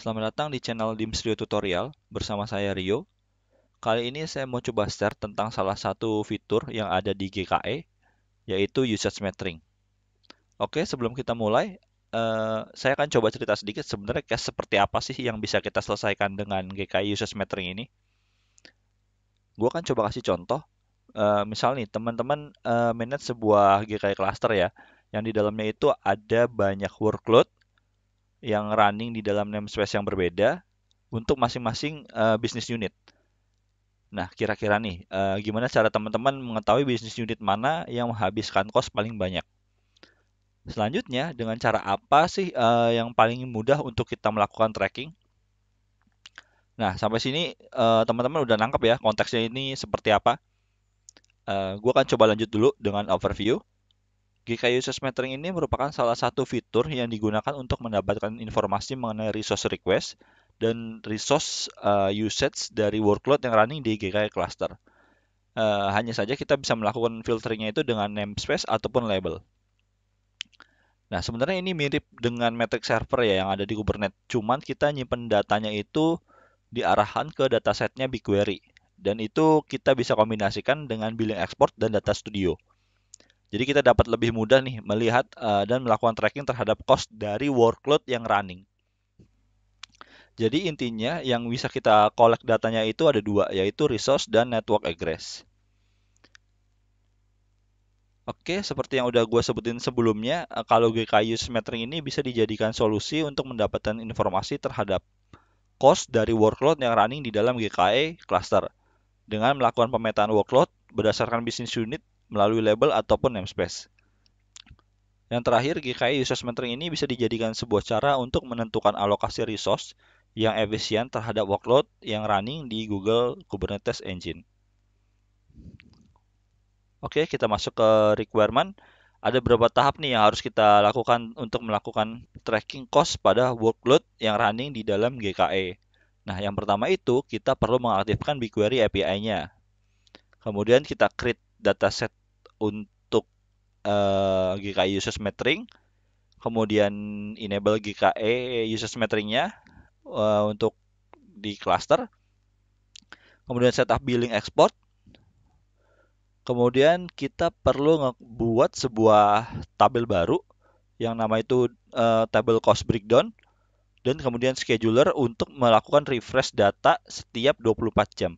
Selamat datang di channel Dims Rio Tutorial bersama saya Rio. Kali ini saya mau coba share tentang salah satu fitur yang ada di GKE yaitu usage metering. Oke, sebelum kita mulai, eh, saya akan coba cerita sedikit sebenarnya case seperti apa sih yang bisa kita selesaikan dengan GKE usage metering ini. Gue akan coba kasih contoh. Eh, misal nih, teman-teman eh, manage sebuah GKE cluster ya, yang di dalamnya itu ada banyak workload yang running di dalam namespace yang berbeda untuk masing-masing uh, business unit. Nah, kira-kira nih, uh, gimana cara teman-teman mengetahui bisnis unit mana yang menghabiskan kos paling banyak? Selanjutnya, dengan cara apa sih uh, yang paling mudah untuk kita melakukan tracking? Nah, sampai sini uh, teman-teman udah nangkep ya konteksnya ini seperti apa. Uh, gue akan coba lanjut dulu dengan overview. GK Resource Metering ini merupakan salah satu fitur yang digunakan untuk mendapatkan informasi mengenai resource request dan resource uh, usage dari workload yang running di GKI cluster. Uh, hanya saja kita bisa melakukan filternya itu dengan namespace ataupun label. Nah, sebenarnya ini mirip dengan metric server ya yang ada di Kubernetes. Cuman kita nyimpen datanya itu diarahkan ke datasetnya BigQuery. Dan itu kita bisa kombinasikan dengan billing export dan data studio. Jadi kita dapat lebih mudah nih melihat uh, dan melakukan tracking terhadap cost dari workload yang running. Jadi intinya yang bisa kita collect datanya itu ada dua, yaitu resource dan network egress. Oke, seperti yang udah gue sebutin sebelumnya, eh, kalau GKI smattering ini bisa dijadikan solusi untuk mendapatkan informasi terhadap cost dari workload yang running di dalam GKE cluster. Dengan melakukan pemetaan workload berdasarkan business unit melalui label ataupun namespace. Yang terakhir, GKI Resource Mentoring ini bisa dijadikan sebuah cara untuk menentukan alokasi resource yang efisien terhadap workload yang running di Google Kubernetes Engine. Oke, kita masuk ke requirement. Ada beberapa tahap nih yang harus kita lakukan untuk melakukan tracking cost pada workload yang running di dalam GKE. Nah, yang pertama itu kita perlu mengaktifkan BigQuery API-nya. Kemudian kita create dataset untuk uh, eh, GKI usage metering, kemudian enable GKE metering meteringnya uh, eh, untuk di cluster, kemudian setup billing export, kemudian kita perlu ngebuat sebuah tabel baru yang nama itu uh, tabel cost breakdown dan kemudian scheduler untuk melakukan refresh data setiap 24 jam.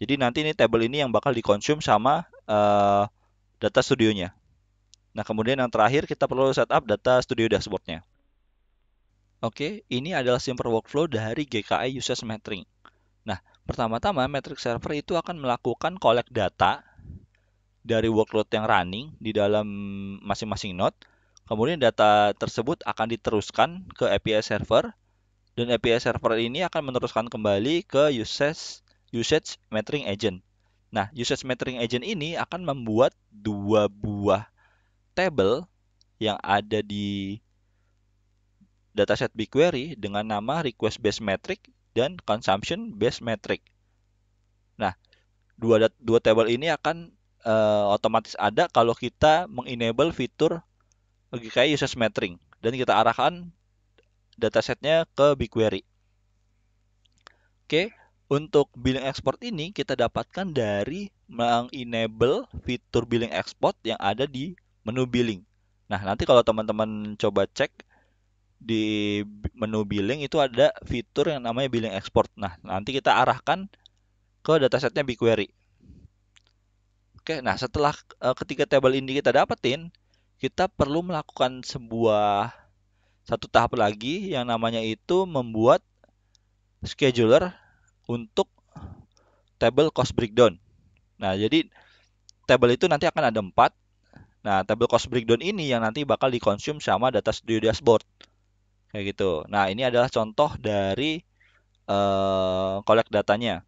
Jadi nanti ini tabel ini yang bakal dikonsum sama uh, data studionya. Nah, kemudian yang terakhir kita perlu setup data studio dashboardnya. Oke, ini adalah simple workflow dari GKI Usage Metering. Nah, pertama-tama metric server itu akan melakukan collect data dari workload yang running di dalam masing-masing node. Kemudian data tersebut akan diteruskan ke API server dan API server ini akan meneruskan kembali ke usage usage metering agent. Nah, usage metering agent ini akan membuat dua buah table yang ada di dataset BigQuery dengan nama request based metric dan consumption based metric. Nah, dua dua table ini akan uh, otomatis ada kalau kita mengenable fitur GKI usage metering dan kita arahkan datasetnya ke BigQuery. Oke, okay untuk billing export ini kita dapatkan dari mengenable fitur billing export yang ada di menu billing. Nah, nanti kalau teman-teman coba cek di menu billing itu ada fitur yang namanya billing export. Nah, nanti kita arahkan ke datasetnya BigQuery. Oke, nah setelah eh, ketika table ini kita dapetin, kita perlu melakukan sebuah satu tahap lagi yang namanya itu membuat scheduler untuk table cost breakdown. Nah, jadi table itu nanti akan ada empat. Nah, table cost breakdown ini yang nanti bakal dikonsum sama data studio dashboard. Kayak gitu. Nah, ini adalah contoh dari uh, collect datanya.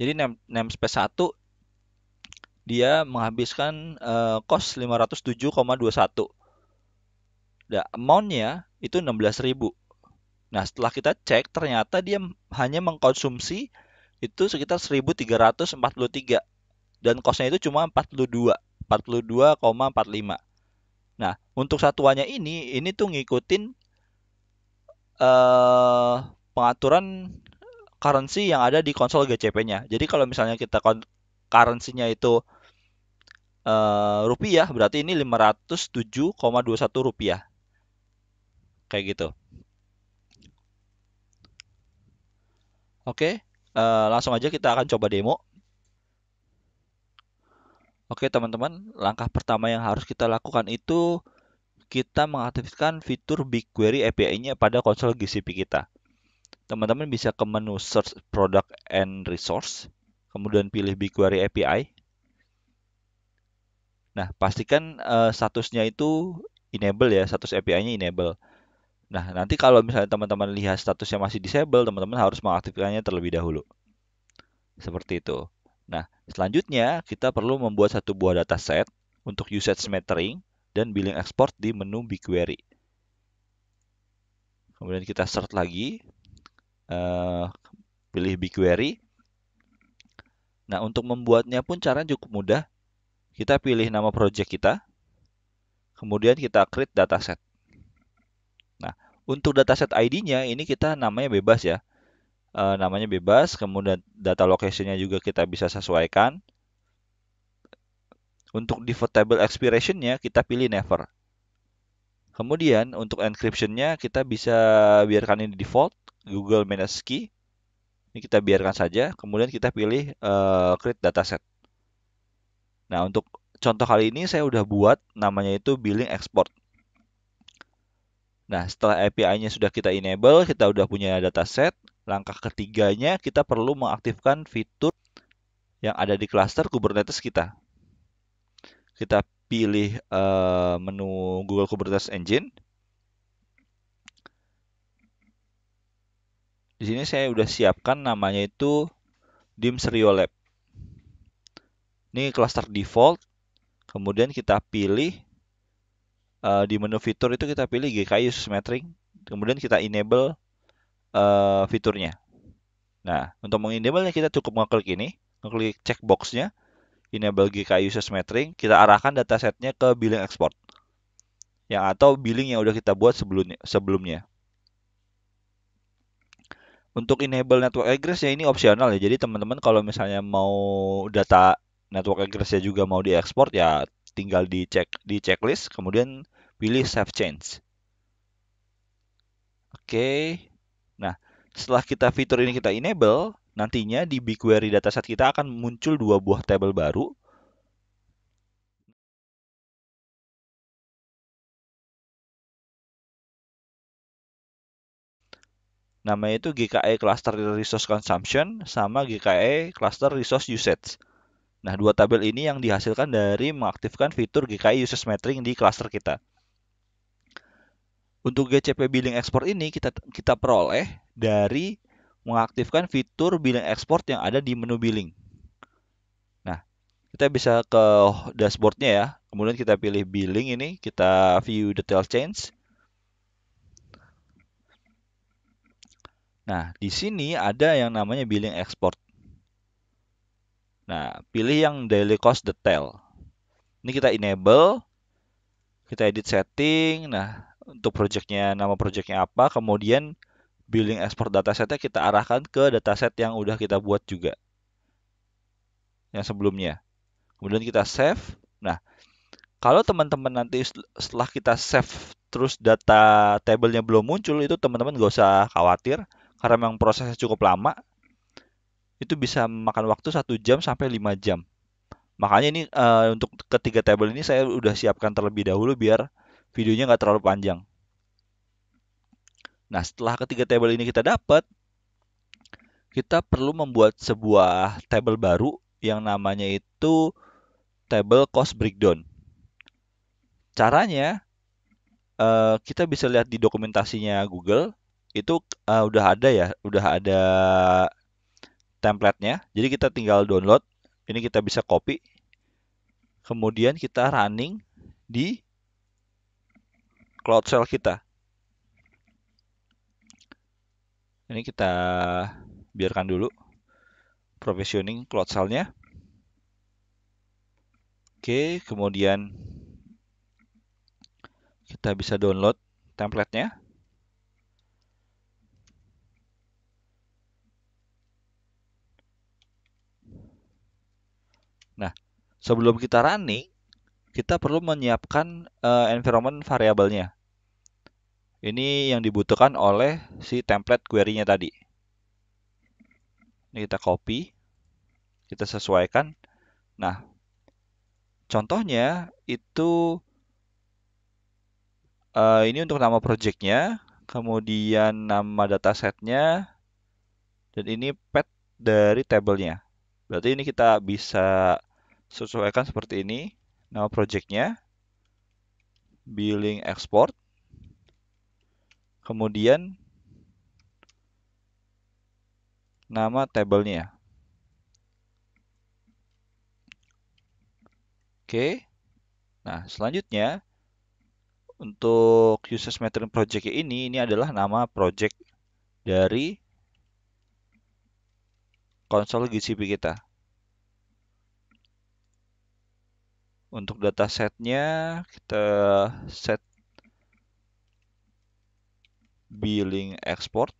Jadi name, namespace 1 dia menghabiskan uh, cost 507,21. Nah, amount-nya itu 16.000. Nah, setelah kita cek ternyata dia hanya mengkonsumsi itu sekitar 1343 dan kosnya itu cuma 42, 42,45. Nah, untuk satuannya ini ini tuh ngikutin uh, pengaturan currency yang ada di konsol GCP-nya. Jadi kalau misalnya kita currency-nya itu uh, rupiah, berarti ini 507,21 rupiah. Kayak gitu. Oke, uh, langsung aja kita akan coba demo. Oke teman-teman, langkah pertama yang harus kita lakukan itu kita mengaktifkan fitur BigQuery API-nya pada konsol GCP kita. Teman-teman bisa ke menu Search Product and Resource, kemudian pilih BigQuery API. Nah, pastikan uh, statusnya itu enable ya, status API-nya enable. Nah, nanti kalau misalnya teman-teman lihat statusnya masih disable, teman-teman harus mengaktifkannya terlebih dahulu. Seperti itu. Nah, selanjutnya kita perlu membuat satu buah dataset untuk usage metering dan billing export di menu BigQuery. Kemudian kita search lagi, eh, pilih BigQuery. Nah, untuk membuatnya pun caranya cukup mudah. Kita pilih nama project kita, kemudian kita create dataset. Untuk dataset ID-nya ini kita namanya bebas ya. E, namanya bebas, kemudian data location-nya juga kita bisa sesuaikan. Untuk default table expiration-nya kita pilih never. Kemudian untuk encryption-nya kita bisa biarkan ini default Google minus key. Ini kita biarkan saja, kemudian kita pilih e, create dataset. Nah, untuk contoh kali ini saya udah buat namanya itu billing export. Nah, setelah API-nya sudah kita enable, kita sudah punya dataset, langkah ketiganya kita perlu mengaktifkan fitur yang ada di cluster Kubernetes kita. Kita pilih eh, menu Google Kubernetes Engine. Di sini saya sudah siapkan namanya itu Dim Serio Lab. Ini cluster default. Kemudian kita pilih uh, di menu fitur itu kita pilih GKI Usus metering, kemudian kita enable uh, fiturnya. Nah, untuk mengenablenya kita cukup mengklik ini, mengklik checkboxnya, enable GKI Usus metering, kita arahkan datasetnya ke billing export, yang atau billing yang sudah kita buat sebelumnya. sebelumnya. Untuk enable network egress ya ini opsional ya. Jadi teman-teman kalau misalnya mau data network egressnya juga mau diekspor ya tinggal dicek di checklist, kemudian pilih save change. Oke. Okay. Nah, setelah kita fitur ini kita enable, nantinya di BigQuery dataset kita akan muncul dua buah table baru. Namanya itu GKE Cluster Resource Consumption sama GKE Cluster Resource Usage. Nah, dua tabel ini yang dihasilkan dari mengaktifkan fitur GKI Usage Metering di cluster kita. Untuk GCP Billing Export ini kita kita peroleh dari mengaktifkan fitur billing export yang ada di menu billing. Nah, kita bisa ke dashboardnya ya. Kemudian kita pilih billing ini, kita view detail change. Nah, di sini ada yang namanya billing export. Nah, pilih yang daily cost detail. Ini kita enable, kita edit setting. Nah, untuk projectnya, nama projectnya apa, kemudian billing export setnya kita arahkan ke data set yang udah kita buat juga. Yang sebelumnya. Kemudian kita save. Nah, kalau teman-teman nanti setelah kita save terus data tablenya belum muncul, itu teman-teman gak usah khawatir. Karena memang prosesnya cukup lama, itu bisa makan waktu satu jam sampai 5 jam. Makanya ini uh, untuk ketiga tabel ini saya udah siapkan terlebih dahulu biar videonya nggak terlalu panjang. Nah setelah ketiga tabel ini kita dapat, kita perlu membuat sebuah tabel baru yang namanya itu tabel cost breakdown. Caranya uh, kita bisa lihat di dokumentasinya Google itu uh, udah ada ya, udah ada templatenya. Jadi kita tinggal download. Ini kita bisa copy. Kemudian kita running di cloud shell kita. Ini kita biarkan dulu provisioning cloud shell-nya. Oke, kemudian kita bisa download template-nya. sebelum kita running, kita perlu menyiapkan uh, environment variabelnya. Ini yang dibutuhkan oleh si template query-nya tadi. Ini kita copy, kita sesuaikan. Nah, contohnya itu uh, ini untuk nama projectnya, kemudian nama datasetnya, dan ini pet dari tabelnya. Berarti ini kita bisa sesuaikan seperti ini nama projectnya billing export kemudian nama tabelnya oke nah selanjutnya untuk uses metering project ini ini adalah nama project dari konsol GCP kita Untuk data setnya kita set billing export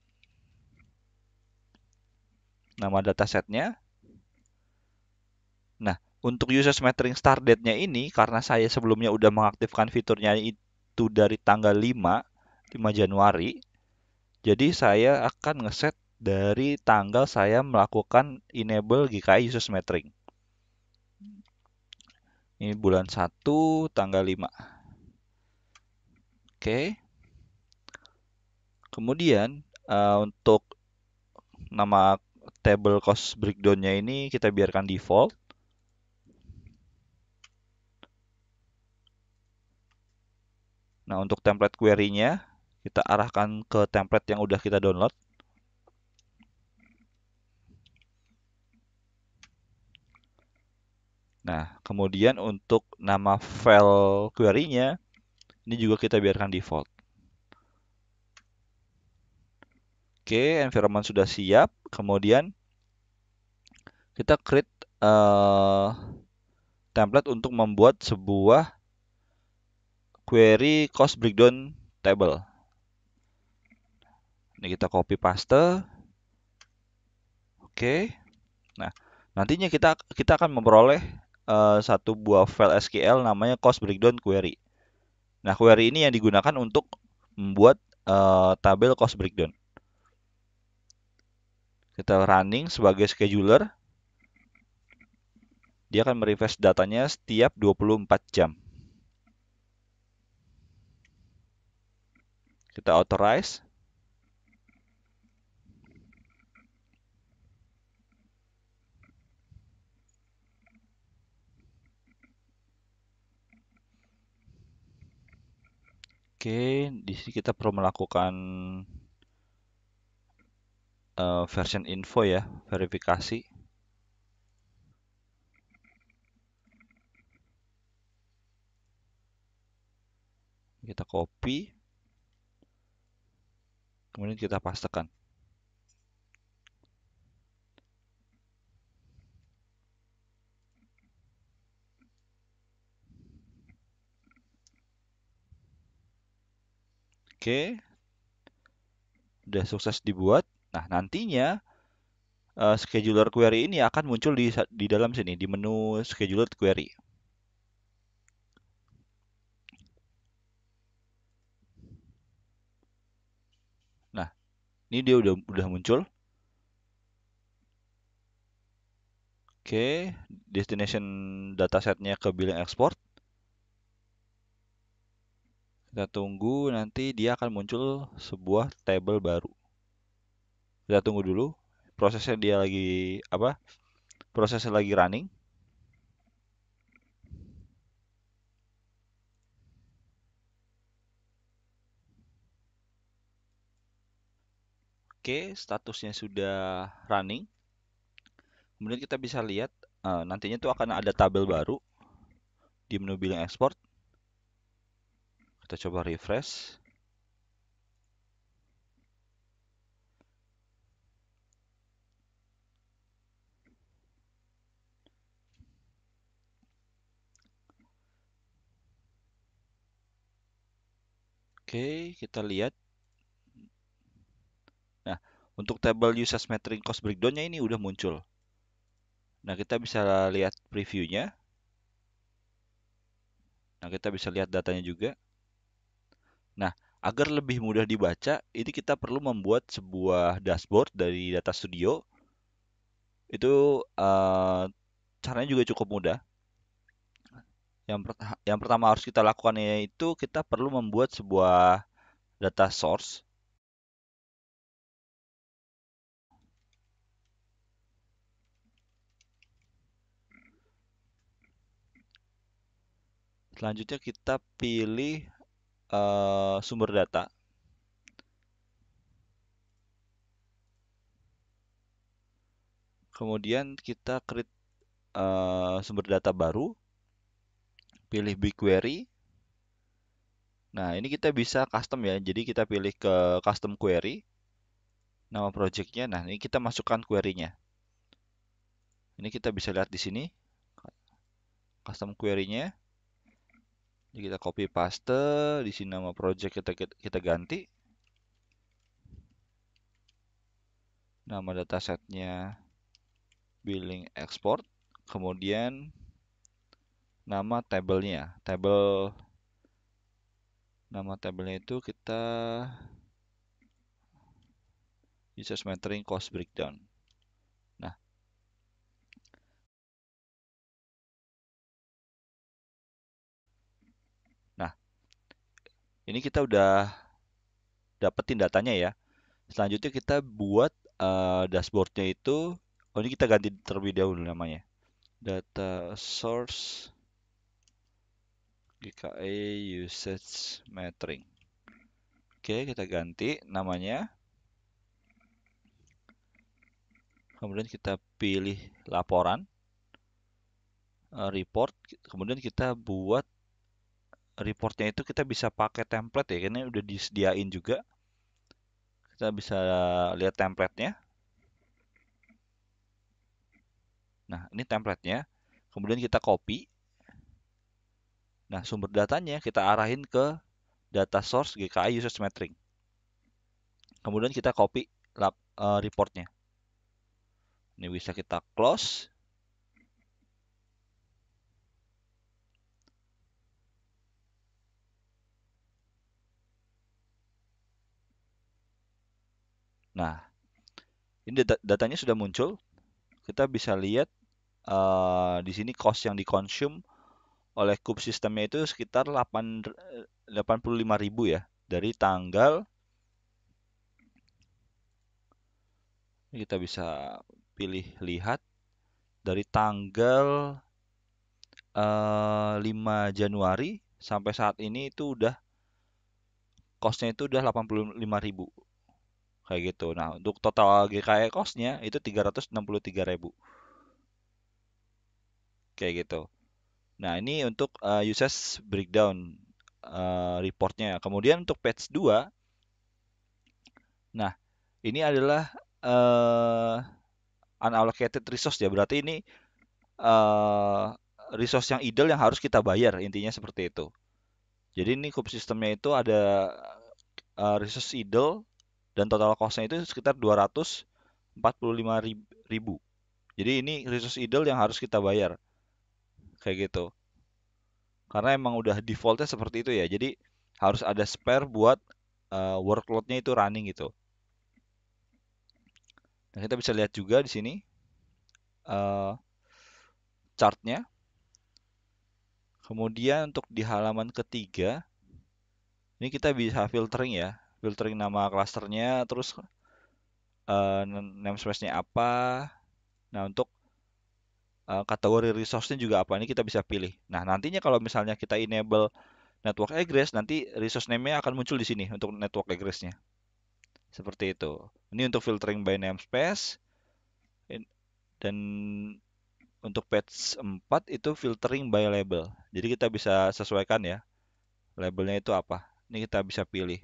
nama data setnya. Nah, untuk user metering start date-nya ini karena saya sebelumnya udah mengaktifkan fiturnya itu dari tanggal 5 5 Januari. Jadi saya akan ngeset dari tanggal saya melakukan enable GKI user metering. Ini bulan 1 tanggal 5. Oke. Kemudian uh, untuk nama table cost breakdown-nya ini kita biarkan default. Nah, untuk template query-nya kita arahkan ke template yang udah kita download. Nah, kemudian untuk nama file query-nya, ini juga kita biarkan default. Oke, environment sudah siap. Kemudian kita create uh, template untuk membuat sebuah query cost breakdown table. Ini kita copy paste. Oke. Nah, nantinya kita kita akan memperoleh Eh, satu buah file SQL namanya cost breakdown query. Nah, query ini yang digunakan untuk membuat uh, tabel cost breakdown. Kita running sebagai scheduler. Dia akan merefresh datanya setiap 24 jam. Kita authorize. Oke, di sini kita perlu melakukan uh, version info ya, verifikasi. Kita copy. Kemudian kita pastekan. Oke. Sudah sukses dibuat. Nah, nantinya uh, scheduler query ini akan muncul di di dalam sini di menu scheduler query. Nah, ini dia udah udah muncul. Oke, destination datasetnya ke billing export. Kita tunggu nanti dia akan muncul sebuah table baru. Kita tunggu dulu prosesnya dia lagi apa? Prosesnya lagi running. Oke, statusnya sudah running. Kemudian kita bisa lihat eh, nantinya itu akan ada tabel baru di menu billing export kita coba refresh. Oke, kita lihat. Nah, untuk table usage metering cost breakdownnya ini udah muncul. Nah, kita bisa lihat previewnya. Nah, kita bisa lihat datanya juga. Nah, agar lebih mudah dibaca, ini kita perlu membuat sebuah dashboard dari Data Studio. Itu uh, caranya juga cukup mudah. Yang, per yang pertama harus kita lakukan yaitu kita perlu membuat sebuah data source. Selanjutnya kita pilih uh, sumber data. Kemudian kita create uh, sumber data baru, pilih BigQuery. Nah, ini kita bisa custom ya. Jadi kita pilih ke custom query, nama projectnya. Nah, ini kita masukkan query-nya. Ini kita bisa lihat di sini custom query-nya. Jadi kita copy paste di sini nama project kita kita, ganti nama datasetnya billing export kemudian nama tabelnya table nama tabelnya itu kita users metering cost breakdown Ini kita udah dapetin datanya ya. Selanjutnya kita buat uh, dashboardnya itu. Oh ini kita ganti terlebih dahulu namanya. Data source GKE usage metering. Oke kita ganti namanya. Kemudian kita pilih laporan eh, report. Kemudian kita buat reportnya itu kita bisa pakai template ya kan ini udah disediain juga kita bisa lihat templatenya nah ini templatenya kemudian kita copy nah sumber datanya kita arahin ke data source GKI user metering kemudian kita copy lab, eh, reportnya ini bisa kita close Nah, ini datanya sudah muncul. Kita bisa lihat uh, di sini cost yang dikonsum oleh kub sistemnya itu sekitar 85.000 eh, ya dari tanggal kita bisa pilih lihat dari tanggal uh, eh, 5 Januari sampai saat ini itu udah costnya itu udah ribu kayak gitu. Nah, untuk total GKE cost-nya itu 363.000. Kayak gitu. Nah, ini untuk uh, usage breakdown uh, reportnya. Kemudian untuk patch 2 Nah, ini adalah uh, unallocated resource ya. Berarti ini uh, resource yang idle yang harus kita bayar intinya seperti itu. Jadi ini sistemnya itu ada uh, resource idle dan total costnya itu sekitar 245 ribu. Jadi ini resource idle yang harus kita bayar. Kayak gitu. Karena emang udah defaultnya seperti itu ya. Jadi harus ada spare buat uh, workloadnya itu running gitu. Nah, kita bisa lihat juga di sini uh, chartnya. Kemudian untuk di halaman ketiga, ini kita bisa filtering ya filtering nama klasternya terus uh, eh, namespace-nya apa nah untuk uh, kategori resource-nya juga apa ini kita bisa pilih nah nantinya kalau misalnya kita enable network egress nanti resource name-nya akan muncul di sini untuk network egress-nya seperti itu ini untuk filtering by namespace dan untuk patch 4 itu filtering by label. Jadi kita bisa sesuaikan ya labelnya itu apa. Ini kita bisa pilih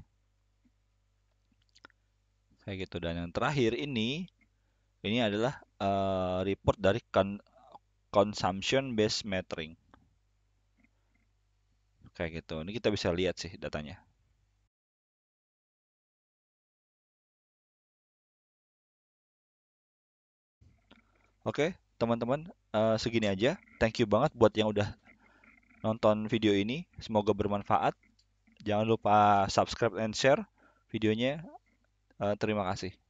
kayak gitu dan yang terakhir ini ini adalah uh, report dari con consumption based metering kayak gitu ini kita bisa lihat sih datanya Oke, okay, teman-teman, uh, segini aja. Thank you banget buat yang udah nonton video ini. Semoga bermanfaat. Jangan lupa subscribe and share videonya. Eh, terima kasih.